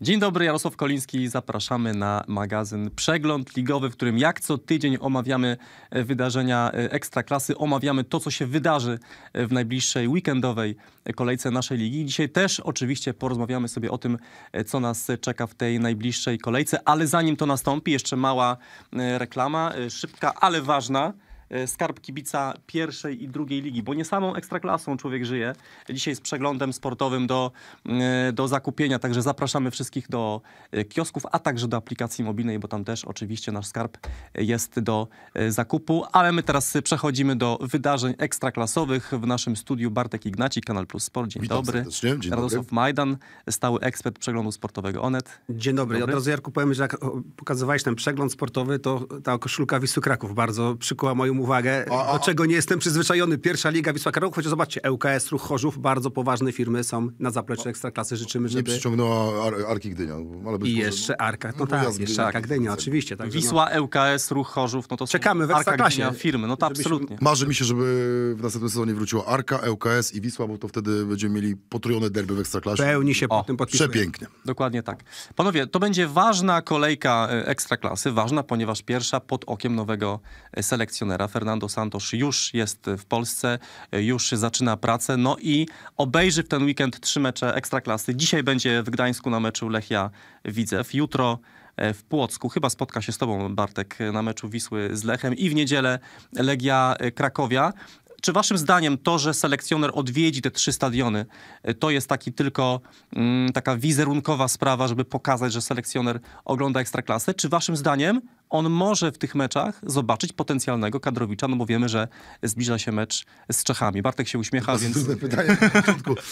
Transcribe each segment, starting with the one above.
Dzień dobry, Jarosław Koliński. Zapraszamy na magazyn Przegląd Ligowy, w którym jak co tydzień omawiamy e, wydarzenia e, ekstraklasy, omawiamy to, co się wydarzy e, w najbliższej weekendowej kolejce naszej ligi. Dzisiaj też oczywiście porozmawiamy sobie o tym, co nas czeka w tej najbliższej kolejce, ale zanim to nastąpi, jeszcze mała reklama, szybka, ale ważna. E, skarb kibica pierwszej i drugiej ligi, bo nie samą ekstraklasą człowiek żyje. Dzisiaj z przeglądem sportowym do, e, do zakupienia, także zapraszamy wszystkich do e, kiosków, a także do aplikacji mobilnej, bo tam też oczywiście nasz skarb jest do zakupu, ale my teraz przechodzimy do wydarzeń ekstraklasowych. W naszym studiu Bartek Ignaci, Kanal Plus Sport. Dzień Witam dobry. Dzień dobry. Radosław Majdan, stały ekspert przeglądu sportowego ONET. Dzień dobry. dobry. Od razu Jarku powiem, że jak pokazywałeś ten przegląd sportowy, to ta koszulka Wisły Kraków bardzo przykuła moją uwagę, o, o. do czego nie jestem przyzwyczajony. Pierwsza Liga Wisła Kraków, chociaż zobaczcie, ŁKS, Ruch Chorzów, bardzo poważne firmy są na zapleczu no. Ekstraklasy. Życzymy, żeby... Nie przyciągnęła Ar Arki Gdynia. Ale I jeszcze Arka, no, no tak, jazdy, jeszcze Arka Gdynia, oczywiście. Wisła, no. ŁKS, Ruch Chorzów, no to Czekamy w Ekstraklasie. Arka Gdynia, firmy, no to absolutnie. Marzy mi się, żeby w następnym sezonie wróciła Arka, ŁKS i Wisła, bo to wtedy będziemy mieli potrójne derby w Ekstraklasie. Pełni się po tym podpisuję. Przepięknie. Dokładnie tak. Panowie, to będzie ważna kolejka e, Ekstraklasy, ważna, ponieważ pierwsza pod okiem nowego e, selekcjonera Fernando Santos już jest w Polsce, już zaczyna pracę, no i obejrzy w ten weekend trzy mecze Ekstraklasy. Dzisiaj będzie w Gdańsku na meczu Lechia-Widzew, jutro e, w Płocku. Chyba spotka się z tobą, Bartek, na meczu Wisły z Lechem i w niedzielę Legia Krakowia czy waszym zdaniem to, że selekcjoner odwiedzi te trzy stadiony, e, to jest taki tylko mm, taka wizerunkowa sprawa, żeby pokazać, że selekcjoner ogląda ekstraklasę? Czy waszym zdaniem on może w tych meczach zobaczyć potencjalnego kadrowicza, no bo wiemy, że zbliża się mecz z Czechami. Bartek się uśmiecha, to więc... pytanie na początku. No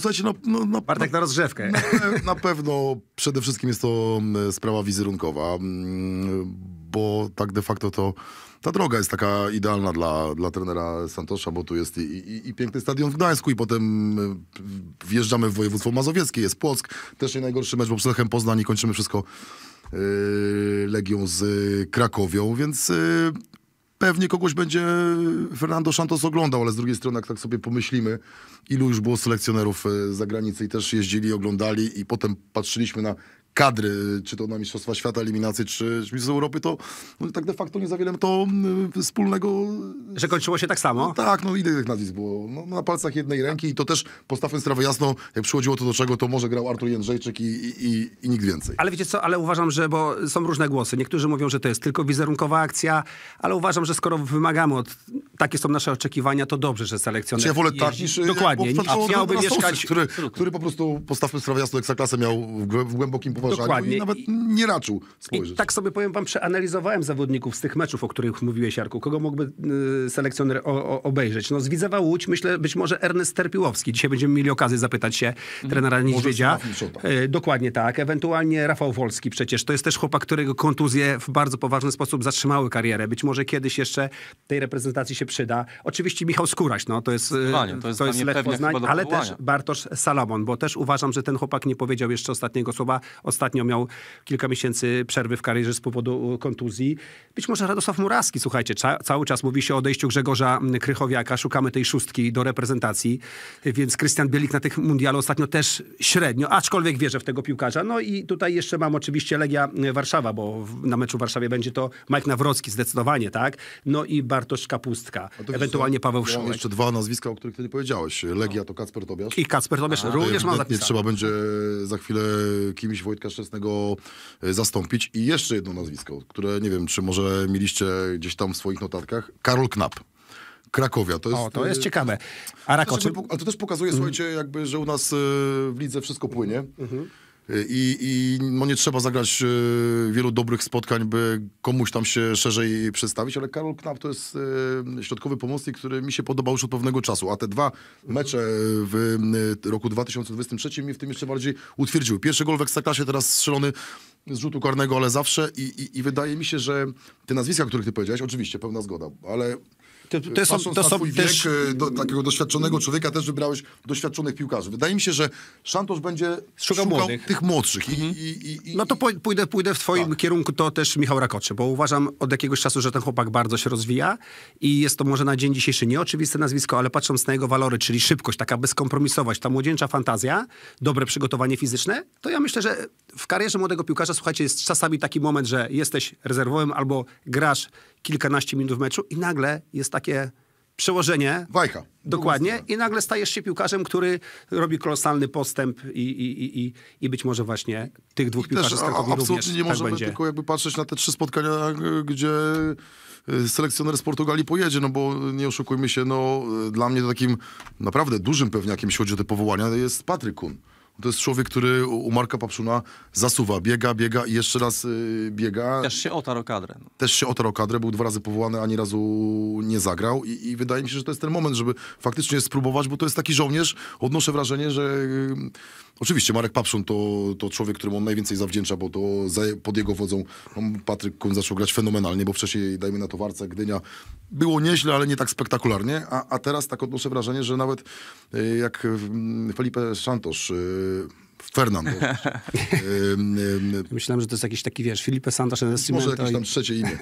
słuchajcie, no, no, na, no, Bartek na rozgrzewkę. Na, na pewno przede wszystkim jest to mm, sprawa wizerunkowa, mm, bo tak de facto to ta droga jest taka idealna dla, dla trenera Santosza, bo tu jest i, i, i piękny stadion w Gdańsku i potem y, wjeżdżamy w województwo mazowieckie, jest Płock, też nie najgorszy mecz, bo przed Poznań i kończymy wszystko yy, Legią z y, Krakowią, więc yy, pewnie kogoś będzie Fernando Santos oglądał, ale z drugiej strony, jak tak sobie pomyślimy, ilu już było selekcjonerów z y, zagranicy i też jeździli, oglądali i potem patrzyliśmy na kadry, czy to na Mistrzostwa Świata, eliminacji, czy, mistrzostwa Mistrzostw Europy, to no, tak de facto nie za wiele to mm, wspólnego... Że kończyło się tak samo? No, tak, no ile tych nazwisk było? No, na palcach jednej ręki i to też postawmy sprawę jasno, jak przychodziło to do czego, to może grał Artur Jędrzejczyk i, i, i, i nikt więcej. Ale wiecie co, ale uważam, że, bo są różne głosy, niektórzy mówią, że to jest tylko wizerunkowa akcja, ale uważam, że skoro wymagamy od, takie są nasze oczekiwania, to dobrze, że selekcjoner... Czy ja wolę tak niż... E, Dokładnie, A miałby mieszkać... Który, który po prostu, postawmy sprawę jasno, Ekstraklasę miał w głębokim poważaniu Dworzak Dokładnie. i nawet nie raczył spojrzeć. I tak sobie powiem wam, przeanalizowałem zawodników z tych meczów, o których mówiłeś, Jarku. Kogo mógłby y, selekcjoner o, o, obejrzeć? No z Widzewa Łódź, myślę, być może Ernest Terpiłowski. Dzisiaj będziemy mieli okazję zapytać się mhm. trenera Niedźwiedzia. Y, dokładnie tak. Ewentualnie Rafał Wolski przecież. To jest też chłopak, którego kontuzje w bardzo poważny sposób zatrzymały karierę. Być może kiedyś jeszcze tej reprezentacji się przyda. Oczywiście Michał Skóraś, no to jest, y, to jest, to jest Lech ale też Bartosz Salomon, bo też uważam, że ten chłopak nie powiedział jeszcze ostatniego słowa o ostatnio miał kilka miesięcy przerwy w karierze z powodu e, kontuzji. Być może Radosław Muraski, słuchajcie, cza, cały czas mówi się o odejściu Grzegorza Krychowiaka, szukamy tej szóstki do reprezentacji, więc Krystian Bielik na tych mundialu ostatnio też średnio, aczkolwiek wierzę w tego piłkarza. No i tutaj jeszcze mam oczywiście Legia Warszawa, bo na meczu w Warszawie będzie to Mike Nawrocki zdecydowanie, tak? No i Bartosz Kapustka, ewentualnie Paweł ja jeszcze dwa nazwiska, o których ty nie powiedziałeś. Legia to Kacper Tobiasz. I Kacper Tobiasz również mam zapisane. Trzeba będzie za chwilę kimś Wojtka Bartka Szczesnego e, zastąpić. I jeszcze jedno nazwisko, które nie wiem, czy może mieliście gdzieś tam w swoich notatkach. Karol Knap. Krakowia. To jest, o, to jest e, ciekawe. A Rakoczy... to, znaczy, też, ale to też pokazuje, mm. słuchajcie, jakby, że u nas e, w lidze wszystko płynie. Mm -hmm. I, I, no nie trzeba zagrać e, wielu dobrych spotkań, by komuś tam się szerzej przedstawić, ale Karol Knap to jest e, środkowy pomocnik, który mi się podobał już od pewnego czasu, a te dwa mecze e, w roku 2023 mnie w tym jeszcze bardziej utwierdziły. Pierwszy gol w Ekstraklasie, teraz strzelony z rzutu karnego, ale zawsze I, i, i wydaje mi się, że te nazwiska, o których ty powiedziałeś, oczywiście pełna zgoda, ale to, to Patrząc są, to na są twój też... wiek e, do, takiego doświadczonego człowieka też wybrałeś doświadczonych piłkarzy. Wydaje mi się, że Santos będzie szukał, szukał młodych. tych młodszych. Mhm. I, i, i, no to pójdę, pójdę w twoim tak. kierunku, to też Michał Rakoczy, bo uważam od jakiegoś czasu, że ten chłopak bardzo się rozwija i jest to może na dzień dzisiejszy nieoczywiste nazwisko, ale patrząc na jego walory, czyli szybkość, taka bezkompromisowość, ta młodzieńcza fantazja, dobre przygotowanie fizyczne, to ja myślę, że w karierze młodego piłkarza, słuchajcie, jest czasami taki moment, że jesteś rezerwowym albo grasz kilkanaście minut w meczu i nagle jest takie przełożenie. Wajcha. Dokładnie. I nagle stajesz się piłkarzem, który robi kolosalny postęp i, i, i, i i być może właśnie tych dwóch I piłkarzy też, Krakowi Absolutnie nie tak możemy będzie. tylko jakby patrzeć na te trzy spotkania, gdzie e, selekcjoner z Portugalii pojedzie, no bo e, nie oszukujmy się, no e, dla mnie takim naprawdę dużym pewniakiem, jeśli chodzi o te powołania, jest Patryk Kun. To jest człowiek, który u Marka Papszuna zasuwa, biega, biega i jeszcze raz yy, biega. Też się otarł kadrę. Też się otarł kadrę, był dwa razy powołany, ani razu nie zagrał I, i, wydaje mi się, że to jest ten moment, żeby faktycznie spróbować, bo to jest taki żołnierz, odnoszę wrażenie, że... Yy, Oczywiście, Marek Papszon to, to człowiek, któremu on najwięcej zawdzięcza, bo to za, pod jego wodzą no, Patryk Kun zaczął grać fenomenalnie, bo wcześniej, dajmy na to, Warca, Gdynia było nieźle, ale nie tak spektakularnie, a, a teraz tak odnoszę wrażenie, że nawet e, jak mm, Felipe Santos e, Fernando. E, Myślałem, że to jest jakiś taki, wiesz, Felipe Santos Nascimento. Może jakieś tam trzecie imię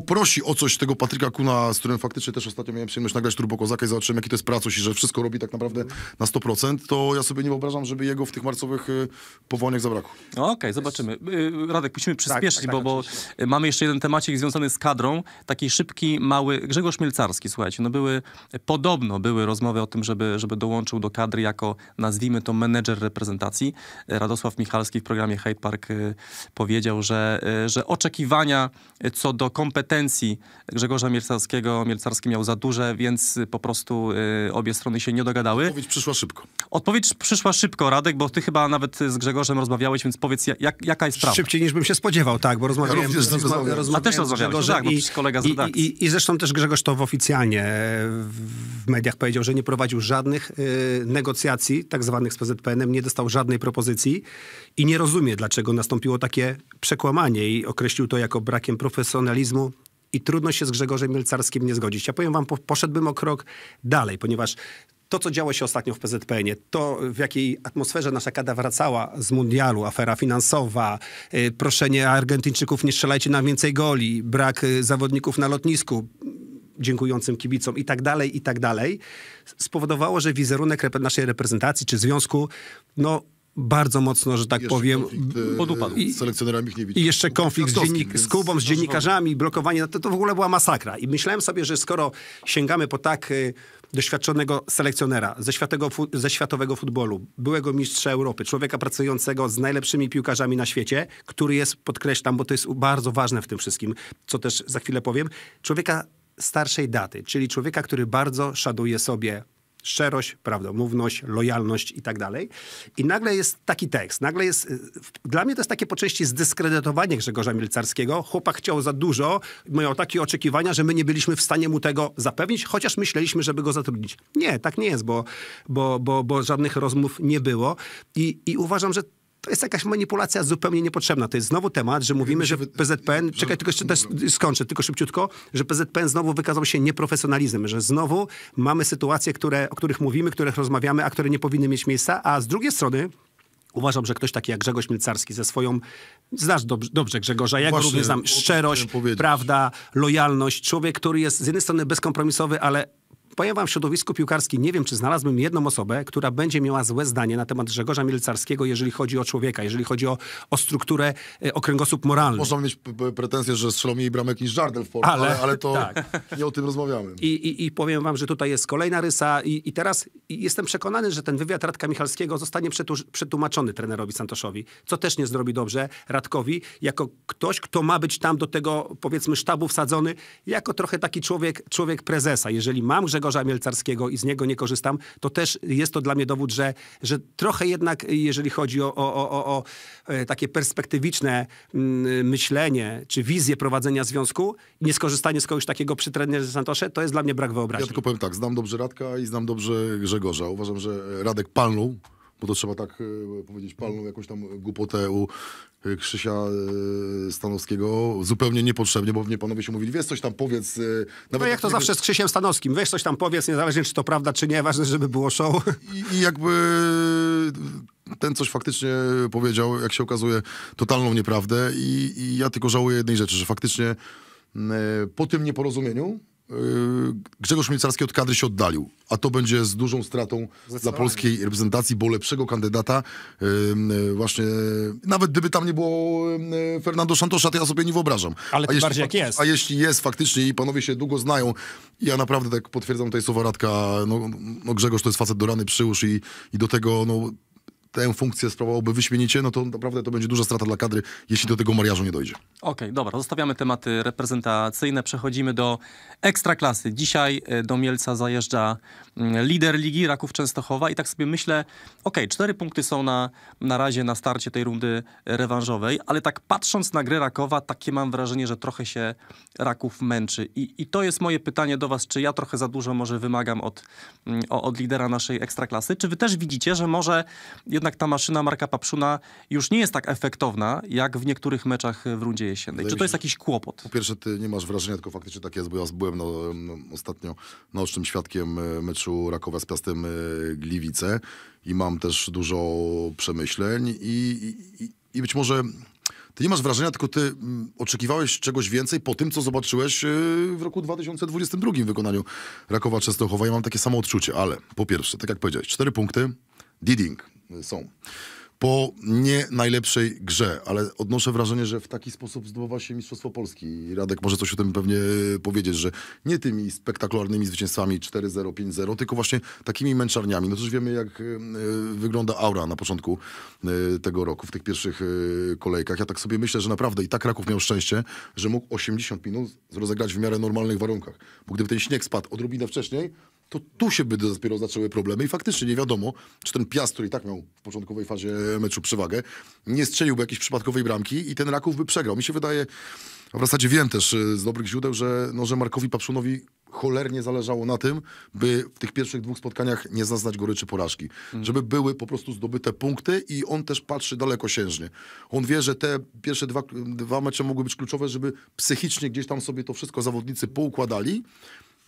poprosi o coś tego Patryka Kuna, z którym faktycznie też ostatnio miałem przyjemność nagrać Turbokozaka i zobaczyłem, jaki to jest pracuś i że wszystko robi tak naprawdę na 100%, to ja sobie nie wyobrażam, żeby jego w tych marcowych y, powołaniach zabrakło. No okej, okay, zobaczymy. Y, Radek, musimy tak, przyspieszyć, tak, tak, bo, bo mamy jeszcze jeden temacik związany z kadrą. Taki szybki, mały... Grzegorz Mielcarski, słuchajcie, no były... Podobno były rozmowy o tym, żeby, żeby dołączył do kadry jako, nazwijmy to, menedżer reprezentacji. Radosław Michalski w programie Hyde Park y, powiedział, że, że oczekiwania co do kompetencji pretensji Grzegorza Mielcarskiego Mielcarski miał za duże, więc y, po prostu y, obie strony się nie dogadały. Odpowiedź przyszła szybko. Odpowiedź przyszła szybko, Radek, bo ty chyba nawet z Grzegorzem rozmawiałeś, więc powiedz, jak, jaka jest prawda. Szybciej niż bym się spodziewał, tak, bo rozmawiałem, ja rozmawiałem, rozmawiałem, rozmawiałem A też rozmawiałeś, no tak, bo i, kolega z I, i, I, zresztą też Grzegorz to oficjalnie e, w mediach powiedział, że nie prowadził żadnych y, negocjacji tak zwanych z PZPN-em, nie dostał żadnej propozycji i nie rozumie, dlaczego nastąpiło takie przekłamanie i określił to jako brakiem profesjonalizmu i trudno się z Grzegorzem Mielcarskim nie zgodzić. Ja powiem wam, po, poszedłbym o krok dalej, ponieważ to, co działo się ostatnio w PZPN-ie, to w jakiej atmosferze nasza kada wracała z mundialu, afera finansowa, y, proszenie Argentyńczyków nie strzelajcie nam więcej goli, brak y, zawodników na lotnisku, dziękującym kibicom i tak dalej, i tak dalej, spowodowało, że wizerunek naszej reprezentacji czy związku no, bardzo mocno, że tak jeszcze powiem, e, podupadł. I, z selekcjonerami ich nie widział. I jeszcze no, konflikt z, dziennik, z Kubą, z dziennikarzami, blokowanie, no to, to w ogóle była masakra. I myślałem sobie, że skoro sięgamy po tak e, doświadczonego selekcjonera ze, światego, ze światowego futbolu, byłego mistrza Europy, człowieka pracującego z najlepszymi piłkarzami na świecie, który jest, podkreślam, bo to jest bardzo ważne w tym wszystkim, co też za chwilę powiem, człowieka starszej daty, czyli człowieka, który bardzo szanuje sobie szczerość, prawdomówność, lojalność i tak dalej. I nagle jest taki tekst, nagle jest, y, dla mnie to jest takie po części zdyskredytowanie Grzegorza Milcarskiego. Chłopak chciał za dużo, miał takie oczekiwania, że my nie byliśmy w stanie mu tego zapewnić, chociaż myśleliśmy, żeby go zatrudnić. Nie, tak nie jest, bo, bo, bo, bo żadnych rozmów nie było. I, i uważam, że to jest jakaś manipulacja zupełnie niepotrzebna. To jest znowu temat, że mówimy, że PZPN, no, czekaj, tylko jeszcze też skończę, tylko szybciutko, że PZPN znowu wykazał się nieprofesjonalizmem, że znowu mamy sytuacje, które, o których mówimy, o których rozmawiamy, a które nie powinny mieć miejsca, a z drugiej strony Uważam, że ktoś taki jak Grzegorz Milcarski ze swoją, znasz dobrze, dobrze Grzegorza, ja go również znam, szczerość, prawda, lojalność, człowiek, który jest z jednej strony bezkompromisowy, ale pojawam w środowisku piłkarskim, nie wiem, czy znalazłbym jedną osobę, która będzie miała złe zdanie na temat Grzegorza Mielcarskiego, jeżeli chodzi o człowieka, jeżeli chodzi o, o strukturę, e, o kręgosłup moralny. Można mieć pretensje, że strzelą mniej bramek niż Jardel w Polsce, ale, ale, to tak. nie o tym rozmawiamy. I, i, I, powiem wam, że tutaj jest kolejna rysa i, i teraz jestem przekonany, że ten wywiad Radka Michalskiego zostanie przetłumaczony trenerowi Santoszowi, co też nie zrobi dobrze Radkowi, jako ktoś, kto ma być tam do tego, powiedzmy, sztabu wsadzony, jako trochę taki człowiek, człowiek prezesa. Jeżeli mam Grzegorza Grzegorza Mielcarskiego i z niego nie korzystam, to też jest to dla mnie dowód, że, że trochę jednak, jeżeli chodzi o, o, o, o e, takie perspektywiczne mm, myślenie czy wizję prowadzenia związku, nieskorzystanie z kogoś takiego przy trenerze Santosze, to jest dla mnie brak wyobraźni. Ja tylko powiem tak, znam dobrze Radka i znam dobrze Grzegorza. Uważam, że Radek palnął bo to trzeba tak e, powiedzieć, palną jakąś tam głupotę u e, Krzysia e, Stanowskiego zupełnie niepotrzebnie, bo mnie panowie się mówili, wiesz coś tam powiedz. Nawet no jak to zawsze z Krzysiem Stanowskim, wiesz coś tam powiedz, niezależnie czy to prawda, czy nie, ważne, żeby było show. I, i jakby ten coś faktycznie powiedział, jak się okazuje, totalną nieprawdę i, i ja tylko żałuję jednej rzeczy, że faktycznie po tym nieporozumieniu Yy, Grzegorz Miecarski od kadry się oddalił, a to będzie z dużą stratą dla polskiej reprezentacji, bo lepszego kandydata y, właśnie, y, nawet gdyby tam nie było y, Fernando Santosza, to ja sobie nie wyobrażam. Ale a jeśli, bardziej jak jest. A jeśli jest faktycznie i panowie się długo znają, ja naprawdę tak potwierdzam tutaj słowa Radka, no, no Grzegorz to jest facet do rany przyłóż i, i do tego no, tę funkcję sprawowałby wyśmienicie, no to naprawdę to będzie duża strata dla kadry, jeśli do tego mariażu nie dojdzie. Okej, okay, dobra, zostawiamy tematy reprezentacyjne, przechodzimy do ekstraklasy. Dzisiaj e, do Mielca zajeżdża mm, lider ligi Raków Częstochowa i tak sobie myślę, okej, cztery punkty są na, na razie na starcie tej rundy rewanżowej, ale tak patrząc na grę Rakowa, takie mam wrażenie, że trochę się Raków męczy. I, i to jest moje pytanie do was, czy ja trochę za dużo może wymagam od, mm, od lidera naszej ekstraklasy, czy wy też widzicie, że może jednak jednak ta maszyna Marka Papszuna już nie jest tak efektowna, jak w niektórych meczach w rundzie jesiennej. Czy to jest jakiś kłopot? Po pierwsze, ty nie masz wrażenia, tylko faktycznie tak jest, bo ja byłem no, ostatnio naocznym świadkiem e, meczu Rakowa z Piastem e, Gliwice i mam też dużo przemyśleń i, i, i być może... Ty nie masz wrażenia, tylko ty mm, oczekiwałeś czegoś więcej po tym, co zobaczyłeś e, w roku 2022 w wykonaniu Rakowa Częstochowa. Ja mam takie samo odczucie, ale po pierwsze, tak jak powiedziałeś, cztery punkty, Diding, są. Po nie najlepszej grze, ale odnoszę wrażenie, że w taki sposób zdobywa się Mistrzostwo Polski. Radek może coś o tym pewnie e, powiedzieć, że nie tymi spektakularnymi zwycięstwami 4-0, 5-0, tylko właśnie takimi męczarniami. No już wiemy, jak e, e, wygląda aura na początku tego roku, w tych pierwszych kolejkach. Ja tak sobie myślę, że naprawdę i tak Kraków miał szczęście, że mógł 80 minut rozegrać w miarę normalnych warunkach. Bo gdyby ten śnieg spadł odrobinę wcześniej, to tu się by dopiero zaczęły problemy i faktycznie nie wiadomo, czy ten Piast, który i tak miał w początkowej fazie meczu przewagę, nie strzeliłby jakiejś przypadkowej bramki i ten Raków by przegrał. Mi się wydaje, a w zasadzie wiem też e, z dobrych źródeł, że, no, że Markowi Papszunowi cholernie zależało na tym, by w tych pierwszych dwóch spotkaniach nie zaznać goryczy porażki. Mm. Żeby były po prostu zdobyte punkty i on też patrzy dalekosiężnie. On wie, że te pierwsze dwa, dwa mecze mogły być kluczowe, żeby psychicznie gdzieś tam sobie to wszystko zawodnicy poukładali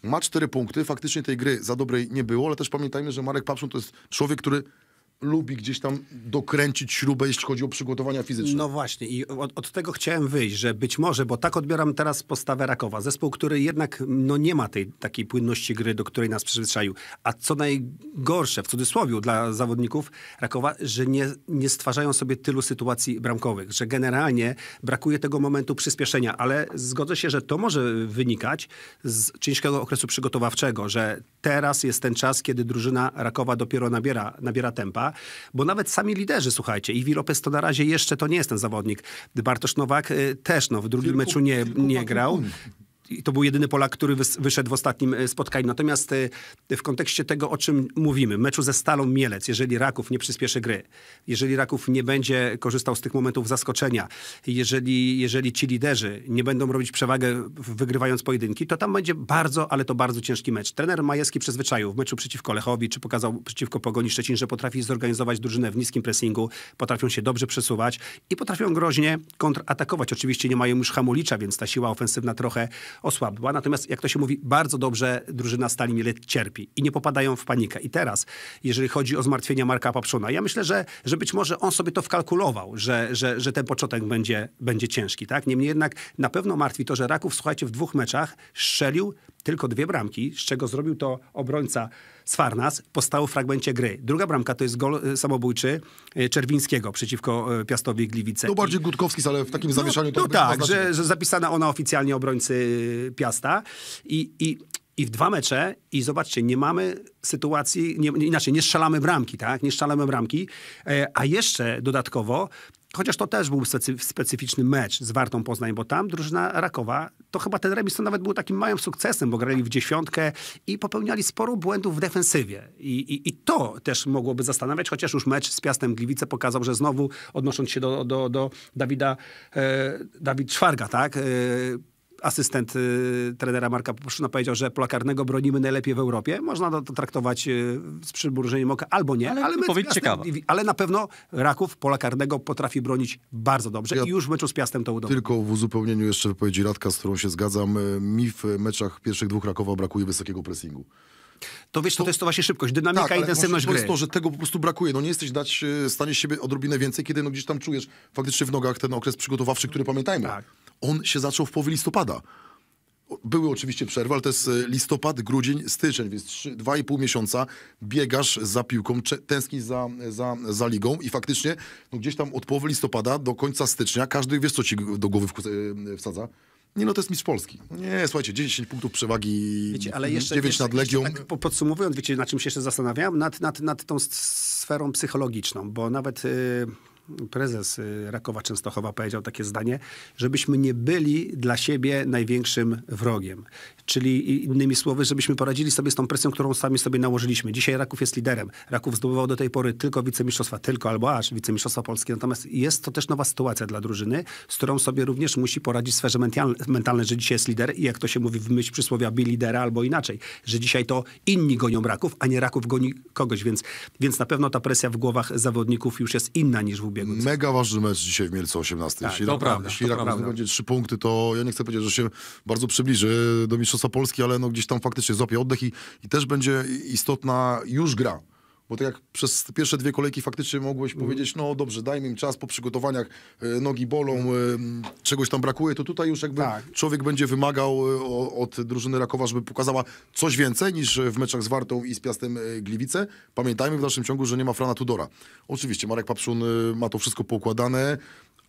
ma cztery punkty, faktycznie tej gry za dobrej nie było, ale też pamiętajmy, że Marek Papszun to jest człowiek, który lubi gdzieś tam dokręcić śrubę, jeśli chodzi o przygotowania fizyczne. No właśnie i od, od, tego chciałem wyjść, że być może, bo tak odbieram teraz postawę Rakowa, zespół, który jednak no, nie ma tej takiej płynności gry, do której nas przyzwyczaił, a co najgorsze, w cudzysłowie dla zawodników Rakowa, że nie, nie stwarzają sobie tylu sytuacji bramkowych, że generalnie brakuje tego momentu przyspieszenia, ale zgodzę się, że to może wynikać z ciężkiego okresu przygotowawczego, że teraz jest ten czas, kiedy drużyna Rakowa dopiero nabiera, nabiera tempa, bo nawet sami liderzy, słuchajcie, i Lopez to na razie jeszcze to nie jest ten zawodnik. Bartosz Nowak y, też no, w drugim meczu nie, nie grał i to był jedyny Polak, który wyszedł w ostatnim e, spotkaniu. Natomiast e, w kontekście tego, o czym mówimy, meczu ze Stalą Mielec, jeżeli Raków nie przyspieszy gry, jeżeli Raków nie będzie korzystał z tych momentów zaskoczenia, jeżeli, jeżeli ci liderzy nie będą robić przewagę wygrywając pojedynki, to tam będzie bardzo, ale to bardzo ciężki mecz. Trener Majewski przyzwyczaił w meczu przeciwko Lechowi, czy pokazał przeciwko Pogoni Szczecin, że potrafi zorganizować drużynę w niskim pressingu, potrafią się dobrze przesuwać i potrafią groźnie kontratakować. Oczywiście nie mają już hamulicza, więc ta siła ofensywna trochę, osłabła. Natomiast, jak to się mówi, bardzo dobrze drużyna Stali Mielec cierpi i nie popadają w panikę. I teraz, jeżeli chodzi o zmartwienia Marka Papszona, ja myślę, że, że być może on sobie to wkalkulował, że, że, że ten początek będzie, będzie ciężki. Tak? Niemniej jednak na pewno martwi to, że Raków, słuchajcie, w dwóch meczach strzelił tylko dwie bramki, z czego zrobił to obrońca Sfarnas powstał w fragmencie gry. Druga bramka to jest gol e, samobójczy e, Czerwińskiego przeciwko e, Piastowi Gliwice. No bardziej Gutkowski, ale w takim no, tak tak, to No tak, że, znaczy- że zapisana ona oficjalnie obrońcy Piasta i, i i w dwa mecze i zobaczcie, nie mamy sytuacji, nie, inaczej, nie strzelamy bramki, tak? Nie strzelamy bramki, e, a jeszcze dodatkowo, chociaż to też był specyficzny mecz z Wartą Poznań, bo tam drużyna Rakowa, to chyba ten remis to nawet był takim małym sukcesem, bo grali w dziesiątkę i popełniali sporo błędów w defensywie. I, i, i to też mogłoby zastanawiać, chociaż już mecz z Piastem Gliwice pokazał, że znowu, odnosząc się do, do, do Dawida, e, Dawid Czwarga, tak? E, asystent y, trenera Marka Puszyna powiedział, że karnego bronimy najlepiej w Europie. Można to traktować y, z przymrużeniem oka albo nie, ale, ale, my, Piastem, ciekawa. ale na pewno Raków karnego potrafi bronić bardzo dobrze ja i już w meczu z Piastem to udało. Tylko w uzupełnieniu jeszcze wypowiedzi Radka, z którą się zgadzam, y, mi w meczach pierwszych dwóch Rakowa brakuje wysokiego pressingu. To wiesz, to, to jest to właśnie szybkość, dynamika tak, i intensywność gry. to, że tego po prostu brakuje. No nie jesteś dać, stanie siebie odrobinę więcej, kiedy no gdzieś tam czujesz faktycznie w nogach ten okres przygotowawczy, który pamiętajmy. Tak on się zaczął w połowie listopada. Były oczywiście przerwy, ale to jest e, listopad, grudzień, styczeń, więc 2,5 miesiąca biegasz za piłką, tęsknisz za, za, za ligą i faktycznie no gdzieś tam od połowy listopada do końca stycznia każdy wiesz, co ci do głowy e, wsadza. Nie, no to jest mistrz Polski. Nie, słuchajcie, 10 punktów przewagi, wiecie, ale jeszcze, 9 jeszcze, nad Legią. Jeszcze tak podsumowując, wiecie, na czym się jeszcze zastanawiałem? Nad, nad, nad tą sferą psychologiczną, bo nawet... Yy prezes y, Rakowa Częstochowa powiedział takie zdanie, żebyśmy nie byli dla siebie największym wrogiem. Czyli innymi słowy, żebyśmy poradzili sobie z tą presją, którą sami sobie nałożyliśmy. Dzisiaj Raków jest liderem. Raków zdobywał do tej pory tylko wicemistrzostwa, tylko albo aż wicemistrzostwa polskie. Natomiast jest to też nowa sytuacja dla drużyny, z którą sobie również musi poradzić w sferze mentalnej, że dzisiaj jest lider i jak to się mówi w myśl przysłowia, bi lidera albo inaczej. Że dzisiaj to inni gonią Raków, a nie Raków goni kogoś. Więc, więc na pewno ta presja w głowach zawodników już jest inna niż w Mega ważny mecz dzisiaj w Mielcu 18. Tak, jeśli to Raków, prawda, jeśli to prawda. będzie trzy punkty, to ja nie chcę powiedzieć, że się bardzo przybliży do Mistrzostwa Polski, ale no gdzieś tam faktycznie złapie oddech i, i też będzie istotna już gra bo tak jak przez pierwsze dwie kolejki faktycznie mogłeś mm. powiedzieć, no dobrze, dajmy im czas po przygotowaniach, e, nogi bolą, mm. czegoś tam brakuje, to tutaj już jakby tak. człowiek będzie wymagał e, od drużyny Rakowa, żeby pokazała coś więcej niż w meczach z Wartą i z Piastem Gliwice. Pamiętajmy w dalszym ciągu, że nie ma Frana Tudora. Oczywiście Marek Papszun ma to wszystko poukładane,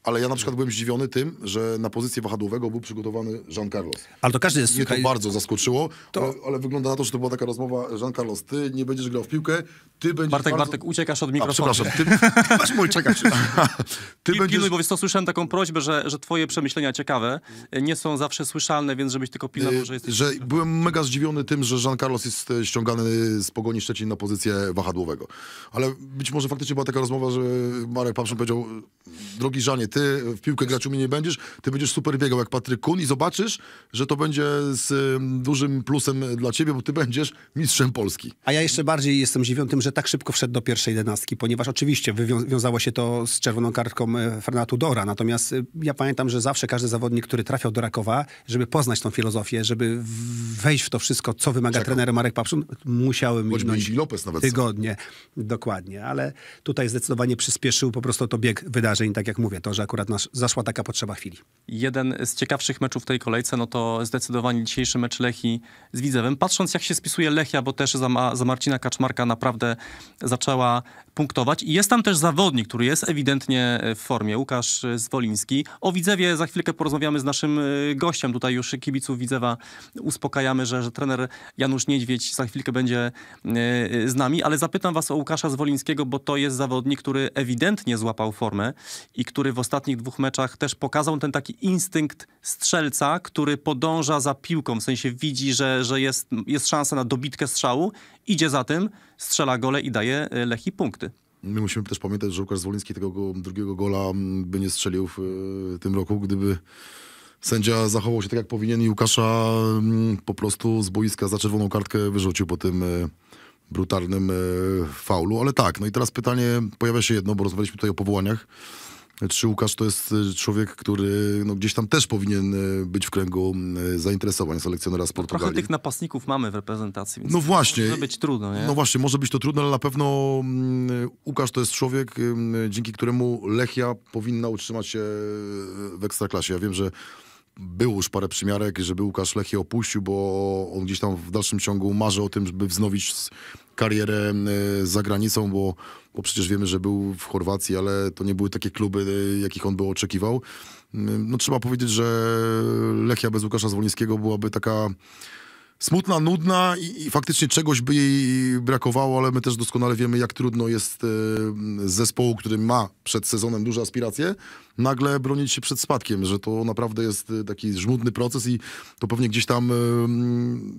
ale ja na przykład byłem zdziwiony tym, że na pozycję wahadłowego był przygotowany Jean Carlos. Ale to każdy jest... Mnie słuchaj, to bardzo zaskoczyło, to... ale, ale, wygląda na to, że to była taka rozmowa, Jean Carlos, ty nie będziesz grał w piłkę, ty będziesz Bartek, bardzo... Bartek, uciekasz od mikrofonu. A, przepraszam, ty, ty masz mój czekać. ty Pil, będziesz... Pilnuj, bo wiesz to słyszałem taką prośbę, że, że twoje przemyślenia ciekawe nie są zawsze słyszalne, więc żebyś tylko pilnował, e, że jesteś... Że byłem mega zdziwiony tym, że Jean Carlos jest e, ściągany z Pogoni Szczecin na pozycję wahadłowego. Ale być może faktycznie była taka rozmowa, że Marek Papszyn powiedział, e, drogi Żanie, ty ty w piłkę grać u mnie nie będziesz, ty będziesz super biegał jak Patryk Kun i zobaczysz, że to będzie z dużym plusem dla ciebie, bo ty będziesz mistrzem Polski. A ja jeszcze bardziej jestem zdziwiony tym, że tak szybko wszedł do pierwszej jedenastki, ponieważ oczywiście wiązało się to z czerwoną kartką e, Fernatu Dora, natomiast e, ja pamiętam, że zawsze każdy zawodnik, który trafiał do Rakowa, żeby poznać tą filozofię, żeby wejść w to wszystko, co wymaga Czekam. trener Marek Papszun, musiałem minąć Lopez nawet tygodnie. Dokładnie, ale tutaj zdecydowanie przyspieszył po prostu to bieg wydarzeń, tak jak mówię, to, że akurat nas, zaszła taka potrzeba chwili. Jeden z ciekawszych meczów w tej kolejce, no to zdecydowanie dzisiejszy mecz Lechi z Widzewem. Patrząc jak się spisuje Lechia, bo też za, za Marcina Kaczmarka naprawdę zaczęła punktować. I jest tam też zawodnik, który jest ewidentnie w formie, Łukasz Zwoliński. O Widzewie za chwilkę porozmawiamy z naszym y, gościem. Tutaj już kibiców Widzewa uspokajamy, że, że trener Janusz Niedźwiedź za chwilkę będzie y, z nami. Ale zapytam was o Łukasza Zwolińskiego, bo to jest zawodnik, który ewidentnie złapał formę i który w ostatnich dwóch meczach też pokazał ten taki instynkt strzelca, który podąża za piłką, w sensie widzi, że, że jest, jest szansa na dobitkę strzału, idzie za tym, strzela gole i daje e, Lechi punkty. My musimy też pamiętać, że Łukasz Zwoliński tego drugiego gola mm, by nie strzelił w e, tym roku, gdyby sędzia zachował się tak jak powinien i Łukasza mm, po prostu z boiska za czerwoną kartkę wyrzucił po tym e, brutalnym faulu. Ale tak, no i teraz pytanie, pojawia się jedno, bo rozmawialiśmy tutaj o powołaniach. Czy Łukasz to jest y, człowiek, który no, gdzieś tam też powinien y, być w kręgu y, zainteresowań selekcjonera z Portugalii? Trochę tych napastników mamy w reprezentacji, więc no właśnie, może być trudno. Nie? No właśnie, może być to trudno, ale na pewno mm, Łukasz to jest człowiek, dzięki któremu Lechia powinna utrzymać się w Ekstraklasie. Ja wiem, że było już parę przymiarek, żeby Łukasz Lechia opuścił, bo on gdzieś tam w dalszym ciągu marzy o tym, żeby wznowić karierę za granicą, bo bo przecież wiemy, że był w Chorwacji, ale to nie były takie kluby, e, jakich on by oczekiwał. Mm, no trzeba powiedzieć, że Lechia bez Łukasza Zwolińskiego byłaby taka smutna, nudna i, i, faktycznie czegoś by jej brakowało, ale my też doskonale wiemy, jak trudno jest y, z zespołu, który ma przed sezonem duże aspiracje, nagle bronić się przed spadkiem, że to naprawdę jest e, taki żmudny proces i to pewnie gdzieś tam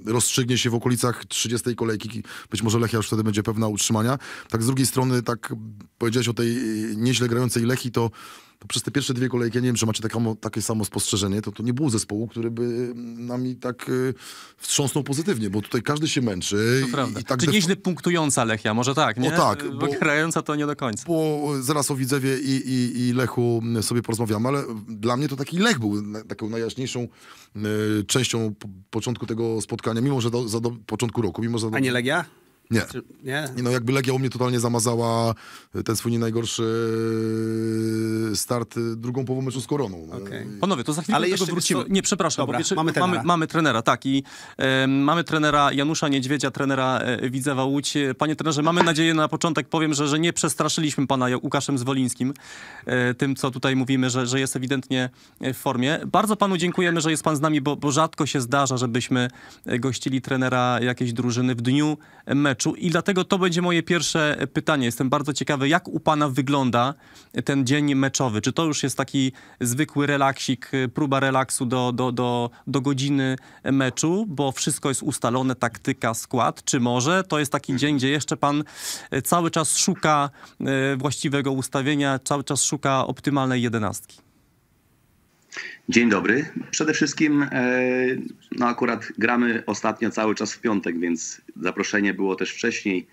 y, rozstrzygnie się w okolicach 30 kolejki. Być może Lechia już wtedy będzie pewna utrzymania. Tak z drugiej strony, tak powiedziałeś o tej nieźle grającej Lechi, to to przez te pierwsze dwie kolejki, ja nie wiem, czy macie takie, takie samo spostrzeżenie, to to nie było zespołu, który by nami tak y, wstrząsnął pozytywnie, bo tutaj każdy się męczy. To prawda. I, tak nieźle punktująca Lechia, może tak, nie? O tak. Bo, bo grająca to nie do końca. Bo y, zaraz o Widzewie i, i, i Lechu y, sobie porozmawiamy, ale dla mnie to taki Lech był na, taką najjaśniejszą y, częścią po, początku tego spotkania, mimo że do, za do początku roku. Mimo, że do... A nie Legia? Nie. Znaczy, nie. No jakby Legia u mnie totalnie zamazała e, ten swój nie najgorszy e, start e, drugą połową meczu z Koroną. Okay. Panowie, to za chwilę Ale wrócimy. Nie, przepraszam. Dobra, mamy, trenera. Mamy, mamy, trenera, tak. I y, mamy trenera Janusza Niedźwiedzia, trenera y, Widzewa Łódź. Panie trenerze, mamy nadzieję na początek, powiem, że, że nie przestraszyliśmy pana Łukaszem Zwolińskim y, tym, co tutaj mówimy, że, że jest ewidentnie w formie. Bardzo panu dziękujemy, że jest pan z nami, bo, bo rzadko się zdarza, żebyśmy gościli trenera jakiejś drużyny w dniu meczu meczu i dlatego to będzie moje pierwsze pytanie. Jestem bardzo ciekawy, jak u pana wygląda ten dzień meczowy? Czy to już jest taki zwykły relaksik, próba relaksu do, do, do, do godziny meczu, bo wszystko jest ustalone, taktyka, skład, czy może to jest taki dzień, gdzie jeszcze pan e, cały czas szuka e, właściwego ustawienia, cały czas szuka optymalnej jedenastki? Dzień dobry. Przede wszystkim, e, no akurat gramy ostatnio cały czas w piątek, więc zaproszenie było też wcześniej.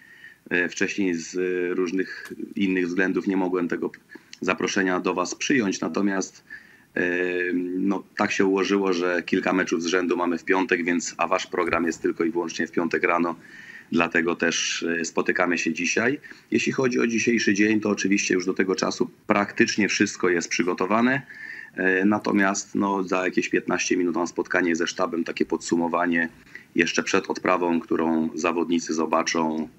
E, wcześniej z różnych innych względów nie mogłem tego zaproszenia do Was przyjąć, natomiast e, no, tak się ułożyło, że kilka meczów z rzędu mamy w piątek, więc a Wasz program jest tylko i wyłącznie w piątek rano, dlatego też spotykamy się dzisiaj. Jeśli chodzi o dzisiejszy dzień, to oczywiście już do tego czasu praktycznie wszystko jest przygotowane. E, natomiast no, za jakieś 15 minut mam spotkanie ze sztabem, takie podsumowanie jeszcze przed odprawą, którą zawodnicy zobaczą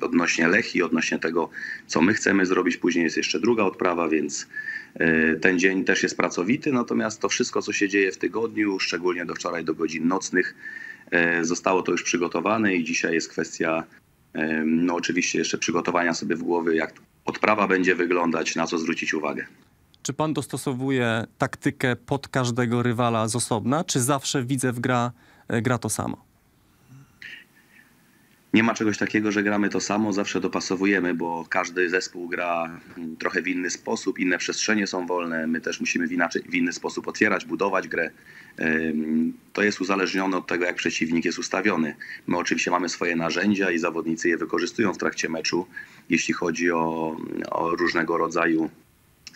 odnośnie Lechi, odnośnie tego, co my chcemy zrobić. Później jest jeszcze druga odprawa, więc e, ten dzień też jest pracowity. Natomiast to wszystko, co się dzieje w tygodniu, szczególnie do wczoraj, do godzin nocnych, e, zostało to już przygotowane i dzisiaj jest kwestia, no oczywiście jeszcze przygotowania sobie w głowy, jak odprawa będzie wyglądać, na co zwrócić uwagę. Czy pan dostosowuje taktykę pod każdego rywala z osobna, czy zawsze widzę w gra, e, gra to samo? Nie ma czegoś takiego, że gramy to samo, zawsze dopasowujemy, bo każdy zespół gra trochę w inny sposób, inne przestrzenie są wolne, my też musimy w, inaczej, w inny sposób otwierać, budować grę. To jest uzależnione od tego, jak przeciwnik jest ustawiony. My oczywiście mamy swoje narzędzia i zawodnicy je wykorzystują w trakcie meczu, jeśli chodzi o, o różnego rodzaju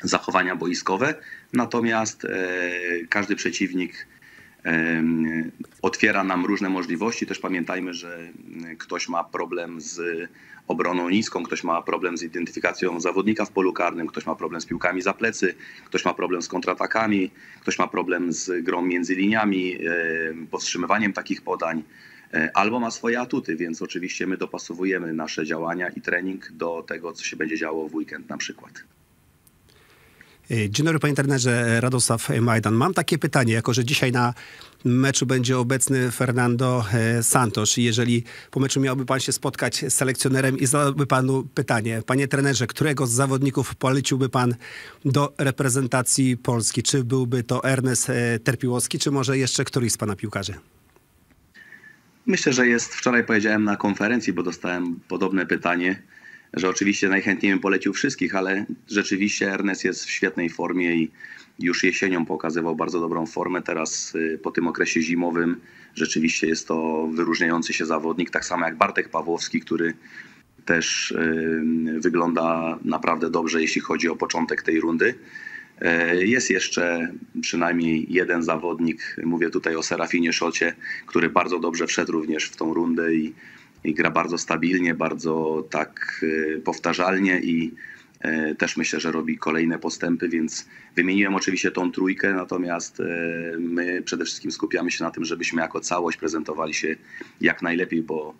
zachowania boiskowe, natomiast e, każdy przeciwnik e, otwiera nam różne możliwości. Też pamiętajmy, że ktoś ma problem z obroną niską, ktoś ma problem z identyfikacją zawodnika w polu karnym, ktoś ma problem z piłkami za plecy, ktoś ma problem z kontratakami, ktoś ma problem z grą między liniami, e, powstrzymywaniem takich podań. Albo ma swoje atuty, więc oczywiście my dopasowujemy nasze działania i trening do tego, co się będzie działo w weekend na przykład. E, dzień dobry, panie trenerze e, Radosław Majdan. Mam takie pytanie, jako że dzisiaj na meczu będzie obecny Fernando e, Santos. Jeżeli po meczu miałby pan się spotkać z selekcjonerem i zadałby panu pytanie, panie trenerze, którego z zawodników poleciłby pan do reprezentacji Polski? Czy byłby to Ernest Terpiłowski, czy może jeszcze któryś z pana piłkarzy? Myślę, że jest. Wczoraj powiedziałem na konferencji, bo dostałem podobne pytanie że oczywiście najchętniej bym polecił wszystkich, ale rzeczywiście Ernest jest w świetnej formie i już jesienią pokazywał bardzo dobrą formę. Teraz y, po tym okresie zimowym rzeczywiście jest to wyróżniający się zawodnik, tak samo jak Bartek Pawłowski, który też y, wygląda naprawdę dobrze, jeśli chodzi o początek tej rundy. Y, jest jeszcze przynajmniej jeden zawodnik, mówię tutaj o Serafinie Szocie, który bardzo dobrze wszedł również w tą rundę i i gra bardzo stabilnie, bardzo tak y, powtarzalnie i y, też myślę, że robi kolejne postępy, więc wymieniłem oczywiście tą trójkę, natomiast y, my przede wszystkim skupiamy się na tym, żebyśmy jako całość prezentowali się jak najlepiej, bo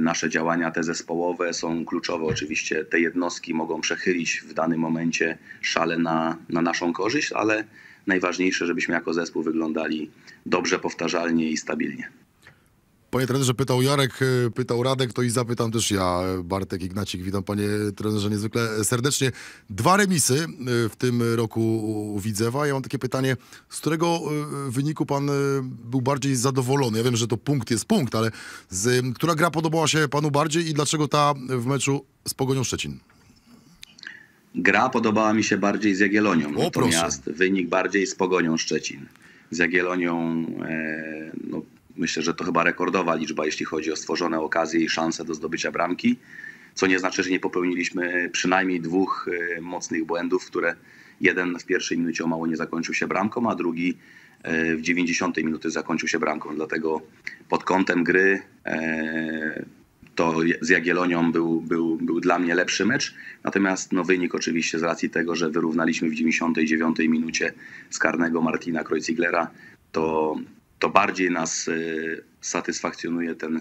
nasze działania te zespołowe są kluczowe. Oczywiście te jednostki mogą przechylić w danym momencie szale na, na naszą korzyść, ale najważniejsze, żebyśmy jako zespół wyglądali dobrze, powtarzalnie i stabilnie. Panie trenerze, pytał Jarek, e, pytał Radek, to i zapytam też ja, Bartek Ignacik. Witam panie trenerze niezwykle serdecznie. Dwa remisy e, w tym roku u Widzewa. Ja mam takie pytanie, z którego e, wyniku pan był bardziej zadowolony? Ja wiem, że to punkt jest punkt, ale z, która gra podobała się panu bardziej i dlaczego ta w meczu z Pogonią Szczecin? Gra podobała mi się bardziej z Jagielonią. o, natomiast proszę. wynik bardziej z Pogonią Szczecin. Z Jagielonią. e, no, Myślę, że to chyba rekordowa liczba, jeśli chodzi o stworzone okazje i szanse do zdobycia bramki, co nie znaczy, że nie popełniliśmy przynajmniej dwóch e, mocnych błędów, które jeden w pierwszej minucie o mało nie zakończył się bramką, a drugi e, w 90 minuty zakończył się bramką. Dlatego pod kątem gry e, to z Jagielonią był, był, był dla mnie lepszy mecz. Natomiast no, wynik oczywiście z racji tego, że wyrównaliśmy w 99 minucie z karnego Martina Kreuziglera, to, to bardziej nas y, satysfakcjonuje ten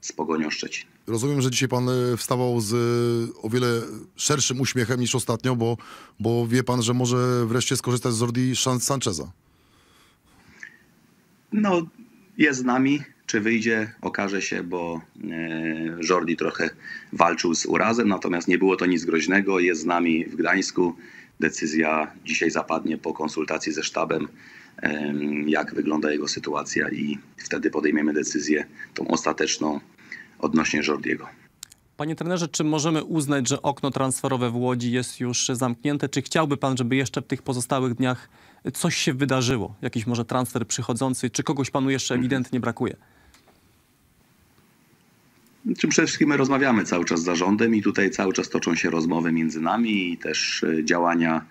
z Pogonią Szczecin. Rozumiem, że dzisiaj pan y, wstawał z y, o wiele szerszym uśmiechem niż ostatnio, bo, bo wie pan, że może wreszcie skorzystać z Jordi Sancheza. No, jest z nami. Czy wyjdzie, okaże się, bo Jordi trochę walczył z urazem, natomiast nie było to nic groźnego. Jest z nami w Gdańsku. Decyzja dzisiaj zapadnie po konsultacji ze sztabem jak wygląda jego sytuacja i wtedy podejmiemy decyzję tą ostateczną odnośnie Jordiego. Panie trenerze, czy możemy uznać, że okno transferowe w Łodzi jest już zamknięte? Czy chciałby pan, żeby jeszcze w tych pozostałych dniach coś się wydarzyło? Jakiś może transfer przychodzący? Czy kogoś panu jeszcze mhm. ewidentnie brakuje? Czym przede wszystkim my rozmawiamy cały czas z zarządem i tutaj cały czas toczą się rozmowy między nami i też e, działania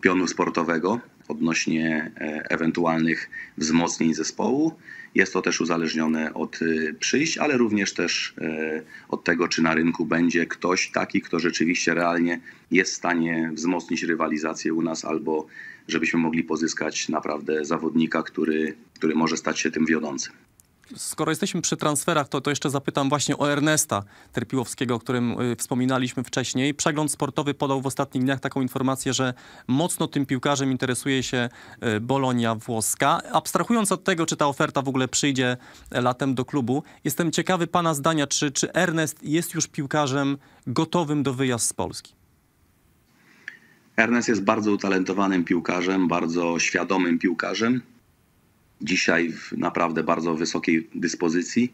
pionu sportowego odnośnie e, ewentualnych wzmocnień zespołu. Jest to też uzależnione od e, przyjść, ale również też e, od tego, czy na rynku będzie ktoś taki, kto rzeczywiście realnie jest w stanie wzmocnić rywalizację u nas, albo żebyśmy mogli pozyskać naprawdę zawodnika, który, który może stać się tym wiodącym skoro jesteśmy przy transferach, to, to jeszcze zapytam właśnie o Ernesta Terpiłowskiego, o którym y, wspominaliśmy wcześniej. Przegląd sportowy podał w ostatnich dniach taką informację, że mocno tym piłkarzem interesuje się y, Bolonia włoska. Abstrahując od tego, czy ta oferta w ogóle przyjdzie e, latem do klubu, jestem ciekawy pana zdania, czy, czy Ernest jest już piłkarzem gotowym do wyjazd z Polski? Ernest jest bardzo utalentowanym piłkarzem, bardzo świadomym piłkarzem dzisiaj w naprawdę bardzo wysokiej dyspozycji.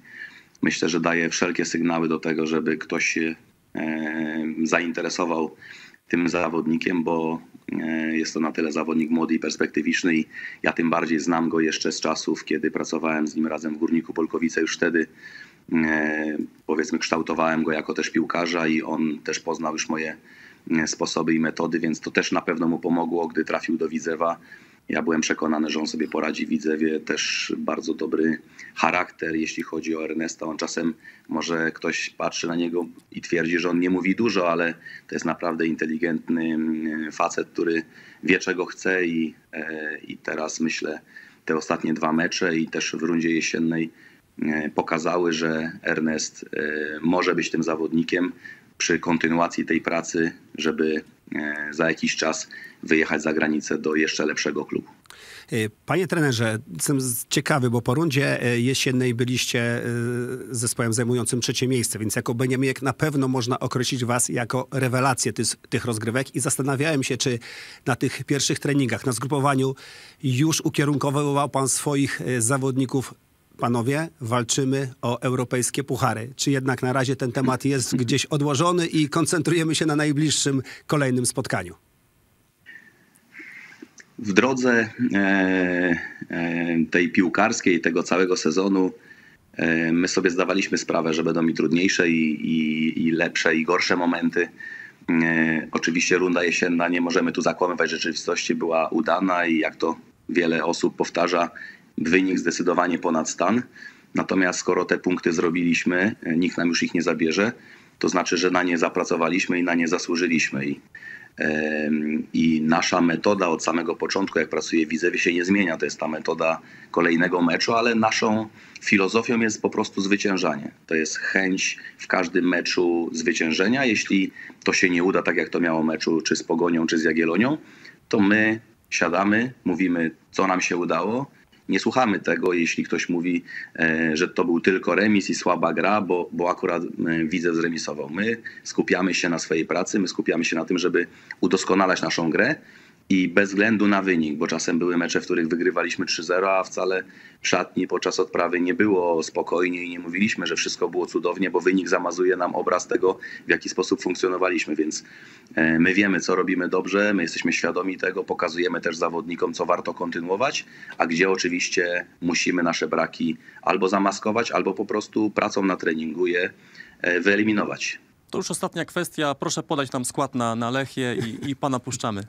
Myślę, że daje wszelkie sygnały do tego, żeby ktoś się e, zainteresował tym zawodnikiem, bo e, jest to na tyle zawodnik młody i perspektywiczny i ja tym bardziej znam go jeszcze z czasów, kiedy pracowałem z nim razem w Górniku Polkowice. Już wtedy e, powiedzmy kształtowałem go jako też piłkarza i on też poznał już moje sposoby i metody, więc to też na pewno mu pomogło, gdy trafił do Widzewa ja byłem przekonany, że on sobie poradzi. Widzę wie, też bardzo dobry charakter, jeśli chodzi o Ernesta. On czasem może ktoś patrzy na niego i twierdzi, że on nie mówi dużo, ale to jest naprawdę inteligentny mm, facet, który wie czego chce i, e, i teraz myślę te ostatnie dwa mecze i też w rundzie jesiennej e, pokazały, że Ernest e, może być tym zawodnikiem, przy kontynuacji tej pracy, żeby e, za jakiś czas wyjechać za granicę do jeszcze lepszego klubu. E, panie trenerze, jestem ciekawy, bo po rundzie e, jesiennej byliście zespołem zajmującym trzecie miejsce, więc jako Beniaminek na pewno można określić was jako rewelację tych rozgrywek i zastanawiałem się, czy na tych pierwszych treningach, na zgrupowaniu już ukierunkowywał pan swoich zawodników panowie, walczymy o europejskie puchary. Czy jednak na razie ten temat jest gdzieś odłożony i koncentrujemy się na najbliższym kolejnym spotkaniu? W drodze e, e, tej piłkarskiej, tego całego sezonu, e, my sobie zdawaliśmy sprawę, że będą mi trudniejsze i, i, i lepsze i gorsze momenty. E, oczywiście runda jesienna, nie możemy tu zakłamywać, rzeczywistości była udana i jak to wiele osób powtarza, wynik zdecydowanie ponad stan. Natomiast skoro te punkty zrobiliśmy, e, nikt nam już ich nie zabierze, to znaczy, że na nie zapracowaliśmy i na nie zasłużyliśmy. I, i nasza metoda od samego początku, jak pracuje Widzewie, się nie zmienia. To jest ta metoda kolejnego meczu, ale naszą filozofią jest po prostu zwyciężanie. To jest chęć w każdym meczu zwyciężenia. Jeśli to się nie uda, tak jak to miało meczu czy z Pogonią, czy z Jagielonią, to my siadamy, mówimy, co nam się udało, nie słuchamy tego, jeśli ktoś mówi, e, że to był tylko remis i słaba gra, bo, bo akurat e, widzę zremisował. My skupiamy się na swojej pracy, my skupiamy się na tym, żeby udoskonalać naszą grę i bez względu na wynik, bo czasem były mecze, w których wygrywaliśmy 3-0, a wcale w szatni podczas odprawy nie było spokojnie i nie mówiliśmy, że wszystko było cudownie, bo wynik zamazuje nam obraz tego, w jaki sposób funkcjonowaliśmy, więc e, my wiemy, co robimy dobrze, my jesteśmy świadomi tego, pokazujemy też zawodnikom, co warto kontynuować, a gdzie oczywiście musimy nasze braki albo zamaskować, albo po prostu pracą na treningu je e, wyeliminować. To już ostatnia kwestia. Proszę podać nam skład na, na Lechię i, i pana puszczamy.